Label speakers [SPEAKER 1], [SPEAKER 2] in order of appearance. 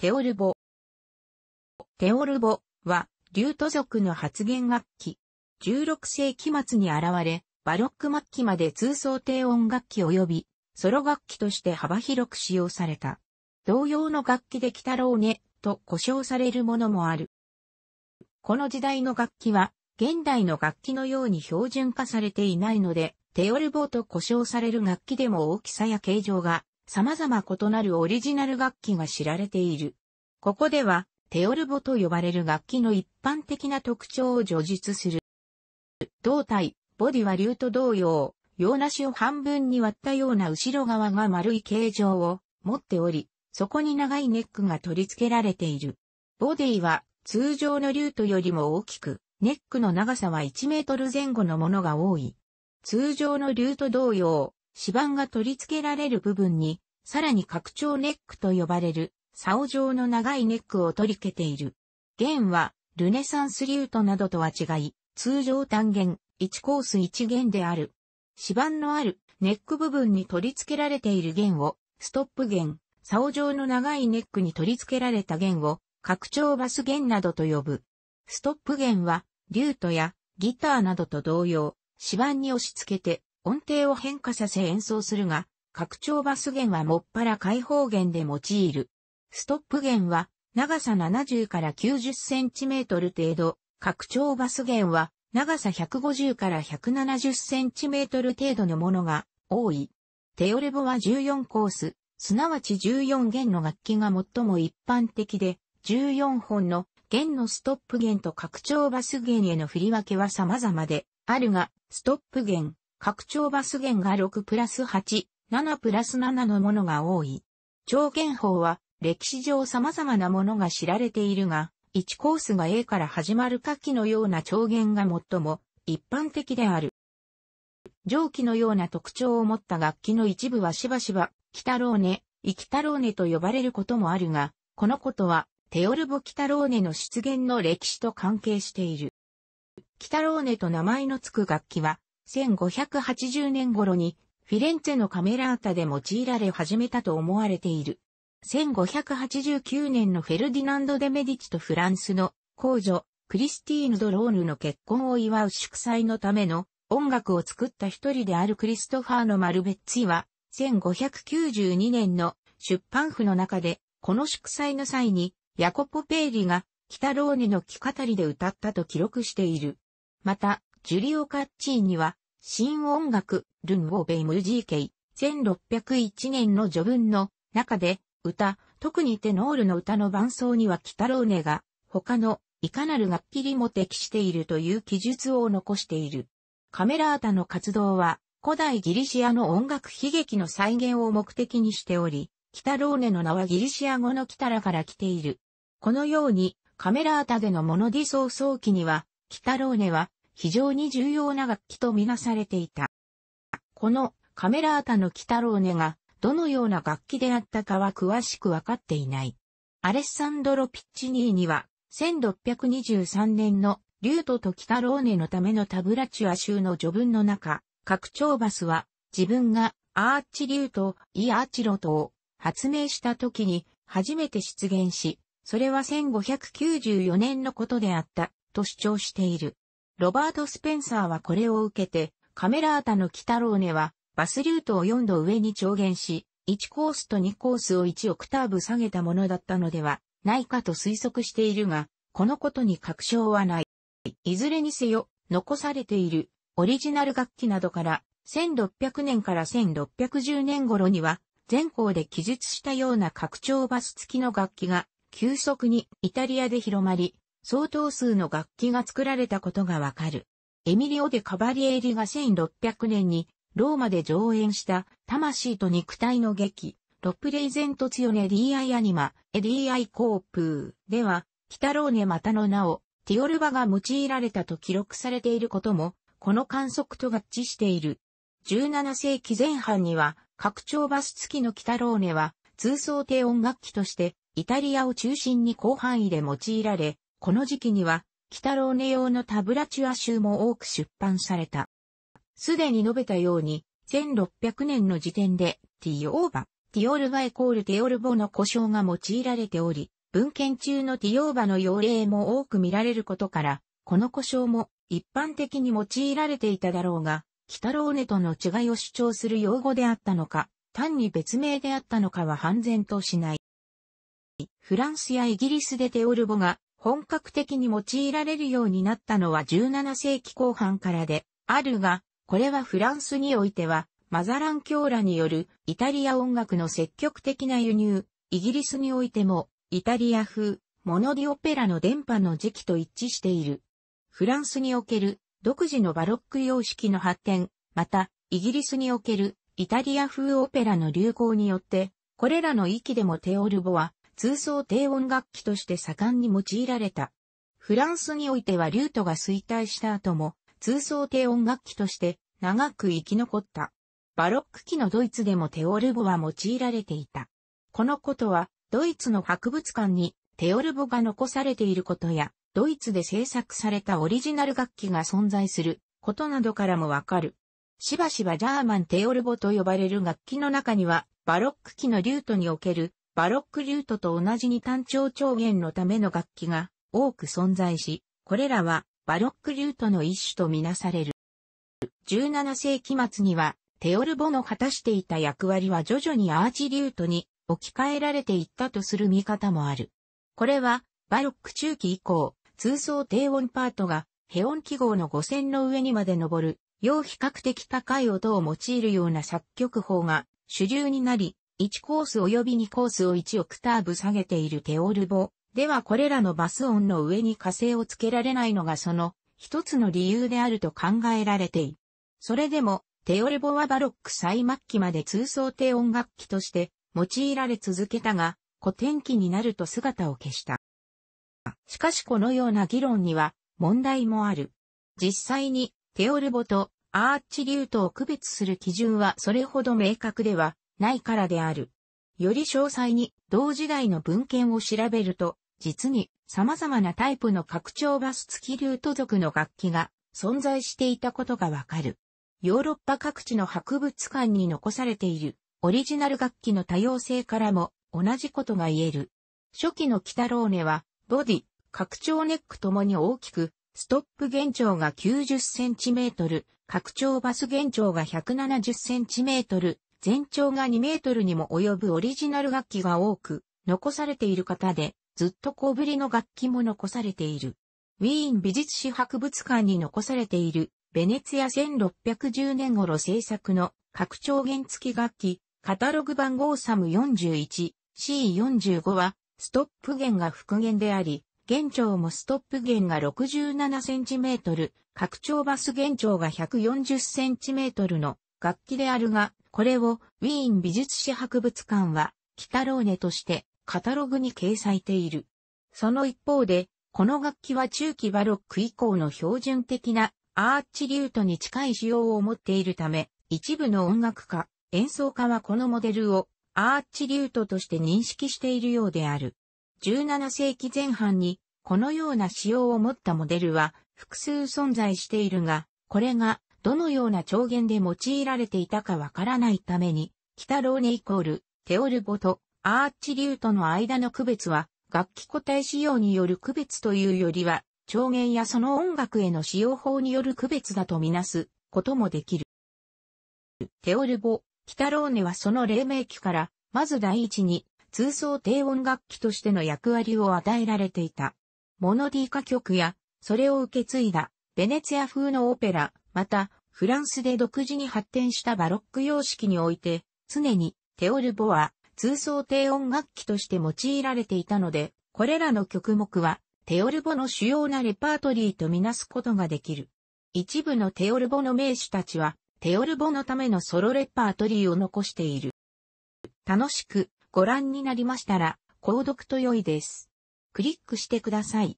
[SPEAKER 1] テオルボ。テオルボは、リュート族の発言楽器。16世紀末に現れ、バロック末期まで通奏低音楽器及び、ソロ楽器として幅広く使用された。同様の楽器で来たろうね、と呼称されるものもある。この時代の楽器は、現代の楽器のように標準化されていないので、テオルボと呼称される楽器でも大きさや形状が様々異なるオリジナル楽器が知られている。ここでは、テオルボと呼ばれる楽器の一般的な特徴を叙述する。胴体、ボディは竜と同様、洋梨を半分に割ったような後ろ側が丸い形状を持っており、そこに長いネックが取り付けられている。ボディは通常の竜とよりも大きく、ネックの長さは1メートル前後のものが多い。通常の竜と同様、指板が取り付けられる部分に、さらに拡張ネックと呼ばれる、竿状の長いネックを取り付けている。弦は、ルネサンスリュートなどとは違い、通常単弦、1コース1弦である。指板のあるネック部分に取り付けられている弦を、ストップ弦、竿状の長いネックに取り付けられた弦を、拡張バス弦などと呼ぶ。ストップ弦は、リュートやギターなどと同様、指板に押し付けて音程を変化させ演奏するが、拡張バス弦はもっぱら開放弦で用いる。ストップ弦は長さ70から90センチメートル程度、拡張バス弦は長さ150から170センチメートル程度のものが多い。テオレボは14コース、すなわち14弦の楽器が最も一般的で、14本の弦のストップ弦と拡張バス弦への振り分けは様々であるが、ストップ弦、拡張バス源が6プラス8、7プラス7のものが多い。長弦法は歴史上様々なものが知られているが、1コースが A から始まる下記のような長弦が最も一般的である。上記のような特徴を持った楽器の一部はしばしば、北ローネ、イキタローネと呼ばれることもあるが、このことは、テオルボ・キタローネの出現の歴史と関係している。キタローネと名前の付く楽器は、1580年頃にフィレンツェのカメラータで用いられ始めたと思われている。1589年のフェルディナンド・デ・メディチとフランスの皇女、クリスティーヌ・ドローヌの結婚を祝う祝祭のための音楽を作った一人であるクリストファーのマルベッツィは、1592年の出版譜の中で、この祝祭の際に、ヤコポ・ペーリが、北ローニの木語りで歌ったと記録している。また、ジュリオ・カッチーニは、新音楽、ルンオーベイムージーケイ、1601年の序文の中で、歌、特にテノールの歌の伴奏にはキタローネが、他のいかなる楽器にも適しているという記述を残している。カメラータの活動は、古代ギリシアの音楽悲劇の再現を目的にしており、キタローネの名はギリシア語のキタラから来ている。このように、カメラータでのモノディ奏奏期には、キタローネは非常に重要な楽器とみなされていた。このカメラータの北ローネがどのような楽器であったかは詳しくわかっていない。アレッサンドロ・ピッチニーには1623年のリュートと北ローネのためのタブラチュア州の序文の中、拡張バスは自分がアーチリュート、イアーチロトを発明した時に初めて出現し、それは1594年のことであったと主張している。ロバート・スペンサーはこれを受けて、カメラータの北ローネは、バスルートを4度上に調減し、1コースと2コースを1オクターブ下げたものだったのではないかと推測しているが、このことに確証はない。いずれにせよ、残されているオリジナル楽器などから、1600年から1610年頃には、全校で記述したような拡張バス付きの楽器が、急速にイタリアで広まり、相当数の楽器が作られたことがわかる。エミリオ・デ・カバリエリが1600年にローマで上演した魂と肉体の劇、ロプレイゼントツヨネ・ディーアイ・アニマ、エィーアイ・コープーでは、キタローネ・またの名をティオルバが用いられたと記録されていることも、この観測と合致している。17世紀前半には、拡張バス付きのキタローネは、通奏低音楽器として、イタリアを中心に広範囲で用いられ、この時期には、北ローネ用のタブラチュア集も多く出版された。すでに述べたように、1600年の時点で、ティオーバ、ティオルバイコールティオルボの故障が用いられており、文献中のティオーバの用例も多く見られることから、この故障も一般的に用いられていただろうが、北ローネとの違いを主張する用語であったのか、単に別名であったのかは判然としない。フランスやイギリスでテオルボが本格的に用いられるようになったのは17世紀後半からで、あるが、これはフランスにおいては、マザラン教らによるイタリア音楽の積極的な輸入、イギリスにおいても、イタリア風、モノディオペラの電波の時期と一致している。フランスにおける独自のバロック様式の発展、また、イギリスにおけるイタリア風オペラの流行によって、これらの域でもテオルボは通奏低音楽器として盛んに用いられた。フランスにおいてはリュートが衰退した後も、通奏低音楽器として長く生き残った。バロック期のドイツでもテオルボは用いられていた。このことは、ドイツの博物館にテオルボが残されていることや、ドイツで制作されたオリジナル楽器が存在することなどからもわかる。しばしばジャーマンテオルボと呼ばれる楽器の中には、バロック期のリュートにおけるバロックリュートと同じに単調調弦のための楽器が多く存在し、これらはバロックリュートの一種とみなされる。17世紀末にはテオルボの果たしていた役割は徐々にアーチリュートに置き換えられていったとする見方もある。これはバロック中期以降、通奏低音パートがヘ音記号の五線の上にまで上る、要比較的高い音を用いるような作曲法が主流になり、1コース及び2コースを1オクターブ下げているテオルボ。ではこれらのバス音の上に火星をつけられないのがその一つの理由であると考えられている。それでも、テオルボはバロック最末期まで通奏低音楽器として用いられ続けたが、古典期になると姿を消した。しかしこのような議論には問題もある。実際にテオルボとアーチリュートを区別する基準はそれほど明確ではないからである。より詳細に同時代の文献を調べると、実に様々なタイプの拡張バス付きルート族の楽器が存在していたことがわかる。ヨーロッパ各地の博物館に残されているオリジナル楽器の多様性からも同じことが言える。初期の北ローネはボディ、拡張ネックともに大きく、ストップ現長が 90cm、拡張バス現長が 170cm 全長が2メートルにも及ぶオリジナル楽器が多く、残されている方で、ずっと小ぶりの楽器も残されている。ウィーン美術史博物館に残されている、ベネツィア1610年頃制作の拡張弦付き楽器、カタログ番号サム 41C45 は、ストップ弦が復元であり、弦長もストップ弦が 67cm、拡張バス弦長が 140cm の楽器であるが、これをウィーン美術史博物館は、キタローネとしてカタログに掲載ている。その一方で、この楽器は中期バロック以降の標準的なアーチリュートに近い仕様を持っているため、一部の音楽家、演奏家はこのモデルをアーチリュートとして認識しているようである。17世紀前半にこのような仕様を持ったモデルは複数存在しているが、これがどのような調弦で用いられていたかわからないために、北ローネイコール、テオルボとアーチリュートの間の区別は、楽器個体使用による区別というよりは、調弦やその音楽への使用法による区別だとみなすこともできる。テオルキ北ローネはその黎明期から、まず第一に、通奏低音楽器としての役割を与えられていた。モノディー歌曲や、それを受け継いだ、ベネツィア風のオペラ、また、フランスで独自に発展したバロック様式において、常にテオルボは通奏低音楽器として用いられていたので、これらの曲目はテオルボの主要なレパートリーとみなすことができる。一部のテオルボの名手たちは、テオルボのためのソロレパートリーを残している。楽しくご覧になりましたら、購読と良いです。クリックしてください。